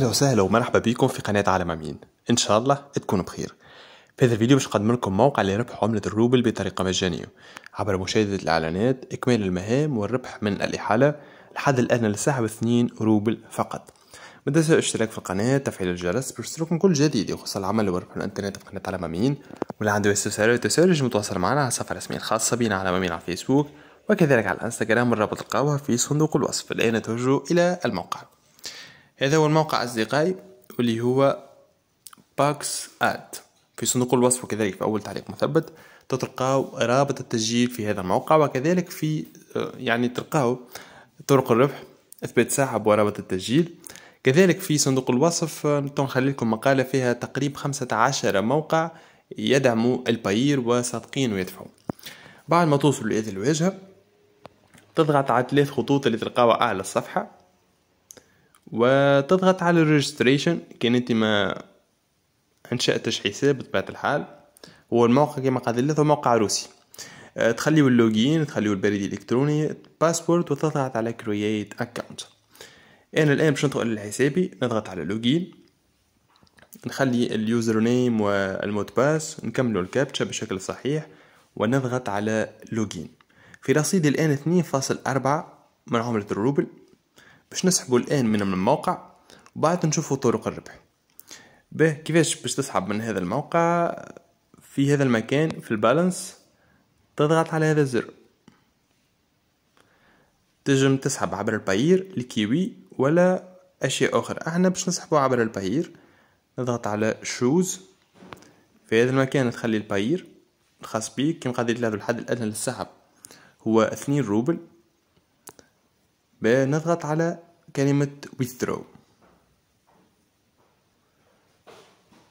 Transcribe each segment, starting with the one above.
اهلا وسهلا ومرحبا بكم في قناه عالم امين ان شاء الله تكونوا بخير في هذا الفيديو باش نقدم لكم موقع لربح عملة الروبل بطريقة مجانية عبر مشاهدة الإعلانات إكمال المهام والربح من الإحالة لحد الآن لسحب 2 روبل فقط ما تنسوا الاشتراك في القناة تفعيل الجرس باش تصلكم كل جديد يخص العمل والربح الإنترنت في قناة عالم أمين واللي عنده استفسارات وتساؤل متواصل معنا على الصفحة الرسمية الخاصة بنا على أمين على فيسبوك وكذلك على الانستغرام الرابط القهوة في صندوق الوصف الآن توجهوا إلى الموقع هذا هو الموقع أصدقائي واللي هو باكس آد في صندوق الوصف وكذلك في أول تعليق مثبت تتلقاو رابط التسجيل في هذا الموقع وكذلك في آه، يعني تلقاو طرق الربح اثبات سحب ورابط التسجيل كذلك في صندوق الوصف آه، نخلي لكم مقالة فيها تقريب خمسة عشر موقع يدعموا الباير وصادقين ويدفعوا بعد ما توصلوا لهذه الواجهة تضغط على ثلاث خطوط اللي تلقاوها أعلى الصفحة وتضغط على الريجستريشن كان انت ما انشاتش حساب بطبيعه الحال هو الموقع كما قال هو موقع روسي آه، تخليو اللوجين تخليو البريد الالكتروني باسبورت وتضغط على كرييت اكونت انا الان باش ندخل لحسابي نضغط على لوجين نخلي اليوزر نيم والمود باس نكملو الكابتشا بشكل صحيح ونضغط على لوجين في رصيدي الان 2.4 من عملة الروبل باش نسحبو الان من الموقع وبعد نشوفو طرق الربح به كيفاش باش تسحب من هذا الموقع في هذا المكان في البالانس تضغط على هذا الزر تجم تسحب عبر البايير الكيوي ولا اشياء اخرى احنا باش نسحبو عبر البايير نضغط على شوز في هذا المكان تخلي البايير الخاص بيك كيما غادي يتلاذ الحد الادنى للسحب هو 2 روبل بنضغط على كلمة withdraw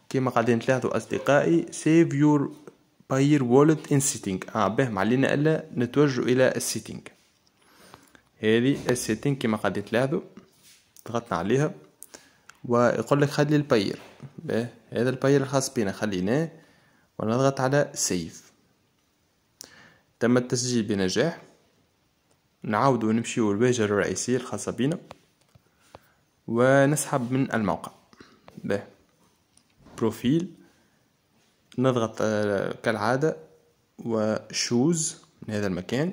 كما قاعدين تلاحظوا أصدقائي save your buyer wallet in setting آه به علينا ألا نتوجه إلى السيتينج هذه السيتينج كما قاعدين تلاحظوا ضغطنا عليها ويقول لك خلي الباير باه هذا الباير الخاص بنا خليناه ونضغط على save تم التسجيل بنجاح نعاودو نمشيو للواجهة الرئيسية الخاصة بينا ونسحب من الموقع به بروفيل نضغط آه، كالعادة وشوز من هذا المكان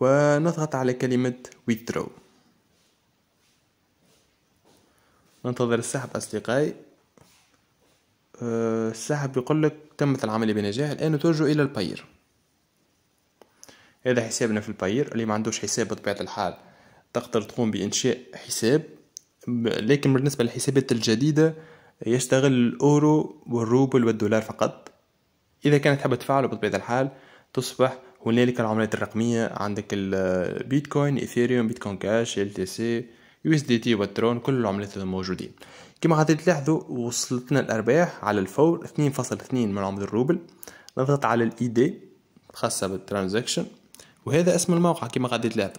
ونضغط على كلمة withdraw ننتظر السحب أصدقائي آه، السحب يقول لك تمت العملية بنجاح الآن ترجو إلى الباير هذا حسابنا في الباير اللي ما عندوش حساب بطبيعة الحال تقدر تقوم بإنشاء حساب لكن بالنسبة للحسابات الجديدة يشتغل الأورو والروبل والدولار فقط إذا كانت تحب تفعله بطبيعة الحال تصبح هنالك العملات الرقمية عندك البيتكوين ايثيريوم بيتكوين كاش ال تي سي يو اس دي تي والترون كل العملات هذو موجودين كما غادي تلاحظوا وصلتنا الأرباح على الفور 2.2 من عمر الروبل نضغط على الإي دي خاصة بالترانزاكشن وهذا اسم الموقع كما غادي تلاحظ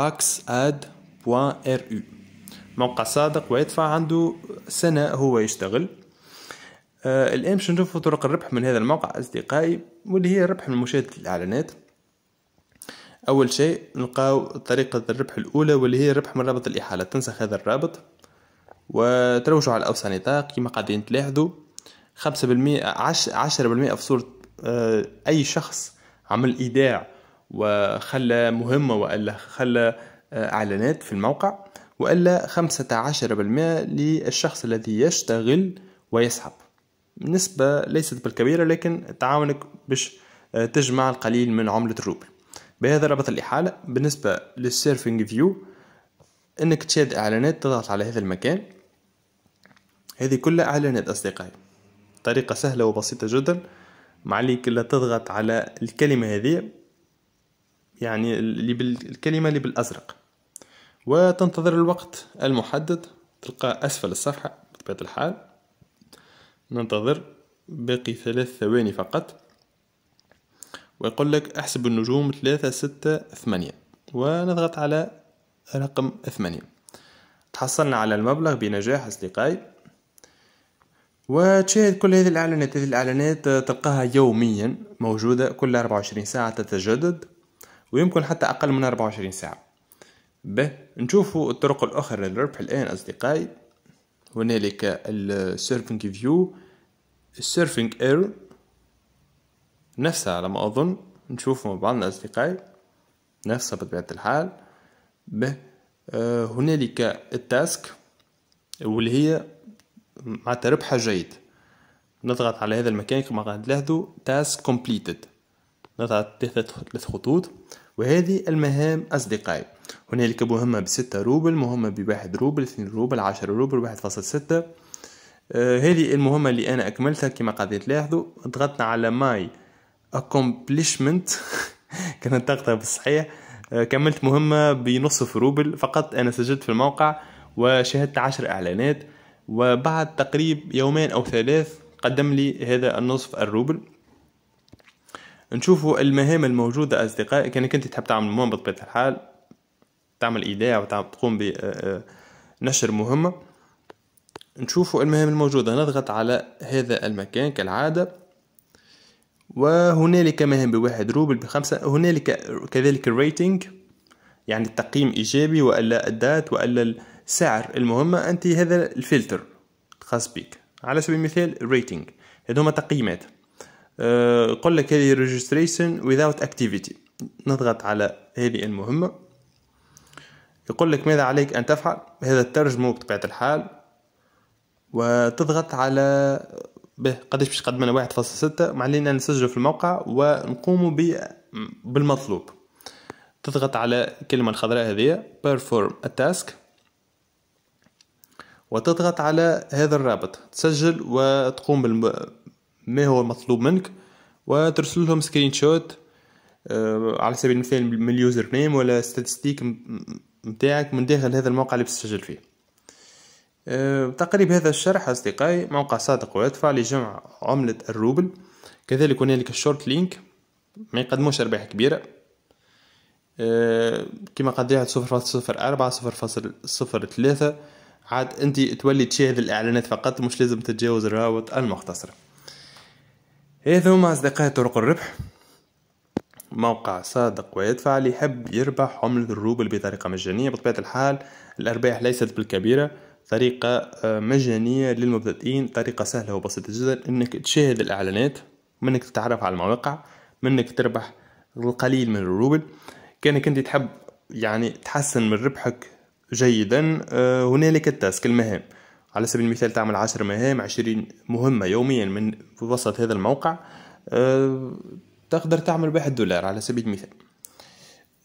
paxad.ru موقع صادق ويدفع عنده سنة هو يشتغل آه الآن باش نشوفوا طرق الربح من هذا الموقع أصدقائي واللي هي الربح من مشاهدة الإعلانات أول شيء نلقاو طريقة الربح الأولى واللي هي الربح من رابط الإحالة تنسخ هذا الرابط وتروجوا على أوسع نطاق كما قاعدين تلاحظوا خمسة بالمئة عشرة بالمئة في صورة آه، أي شخص عمل إيداع وخلى مهمة وقال خلى آه، إعلانات في الموقع وإلا 15% للشخص الذي يشتغل ويسحب نسبة ليست بالكبيرة لكن تعاونك باش آه، تجمع القليل من عملة الروبل بهذا ربط الإحالة بالنسبة للسيرفينج فيو انك تشاهد اعلانات تضغط على هذا المكان هذه كلها اعلانات اصدقائي طريقة سهلة وبسيطة جدا معليك لا الا تضغط على الكلمة هذه يعني اللي بالكلمة اللي بالأزرق وتنتظر الوقت المحدد تلقى أسفل الصفحة بطبيعة الحال ننتظر باقي ثلاث ثواني فقط ويقول لك احسب النجوم ثلاثة ستة ثمانية ونضغط على رقم ثمانية تحصلنا على المبلغ بنجاح أصدقائي وتشاهد كل هذه الإعلانات هذه الإعلانات تلقاها يوميا موجودة كل 24 ساعة تتجدد ويمكن حتى أقل من 24 ساعة به نشوفوا الطرق الأخرى للربح الآن أصدقائي هنالك السيرفنج فيو السيرفنج اير نفسها على ما أظن نشوفوا مع بعضنا أصدقائي نفسها بطبيعة الحال به آه، هنالك التاسك واللي هي مع ربحها جيد نضغط على هذا المكان كما قاعد لاحظوا تاسك كومبليتد نضع ثلاثة خطوط وهذه المهام أصدقائي هنالك مهمة بستة روبل مهمة بواحد روبل اثنين روبل عشرة روبل واحد فاصل ستة آه هذه المهمة اللي أنا أكملتها كما قاعدين تلاحظوا ضغطنا على ماي accomplishment كانت ضغطها بالصحيح آه كملت مهمة بنصف روبل فقط أنا سجلت في الموقع وشاهدت عشر إعلانات وبعد تقريب يومين أو ثلاث قدم لي هذا النصف الروبل نشوفوا المهام الموجودة أصدقائي يعني كأنك أنت تحب تعمل مهمة بطبيعة الحال تعمل إيداع وتقوم بنشر آه، آه، مهمة نشوفوا المهام الموجودة نضغط على هذا المكان كالعادة وهنالك مهام بواحد روبل بخمسة هنالك كذلك الريتنج يعني التقييم إيجابي وألا الدات وألا السعر المهمة أنت هذا الفلتر الخاص بك على سبيل المثال الريتنج هذوما تقييمات يقول آه، لك هذه registration without activity نضغط على هذه المهمة يقول لك ماذا عليك أن تفعل هذا الترجمة بطبيعة الحال وتضغط على به قداش باش قدمنا واحد فاصلة ستة ما علينا في الموقع ونقوم بالمطلوب تضغط على الكلمة الخضراء هذه perform a task وتضغط على هذا الرابط تسجل وتقوم ما هو المطلوب منك وترسل لهم سكرين شوت آه، على سبيل المثال من اليوزر نيم ولا ستاتستيك نتاعك من داخل هذا الموقع اللي بتسجل فيه آه، تقريب هذا الشرح أصدقائي موقع صادق ويدفع لجمع عملة الروبل كذلك هنالك الشورت لينك ما يقدموش أرباح كبيرة آه، كما قد صفر فاصل صفر أربعة صفر فاصل صفر ثلاثة عاد أنت تولي تشاهد الإعلانات فقط مش لازم تتجاوز الروابط المختصرة هذا هما أصدقاء طرق الربح موقع صادق ويدفع اللي يحب يربح عملة الروبل بطريقة مجانية بطبيعة الحال الأرباح ليست بالكبيرة طريقة آه، مجانية للمبتدئين طريقة سهلة وبسيطة جدا انك تشاهد الإعلانات منك تتعرف على المواقع منك تربح القليل من الروبل كانك انت تحب يعني تحسن من ربحك جيدا آه، هنالك التاسك المهام على سبيل المثال تعمل عشر مهام عشرين مهمة يوميا من في وسط هذا الموقع آه، تقدر تعمل واحد دولار على سبيل المثال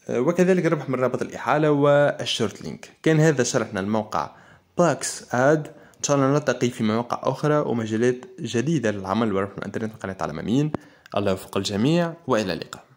آه، وكذلك الربح من رابط الإحالة والشورت لينك كان هذا شرحنا الموقع باكس اد إن شاء الله نلتقي في مواقع أخرى ومجالات جديدة للعمل والربح من الإنترنت في قناة على مين الله يوفق الجميع وإلى اللقاء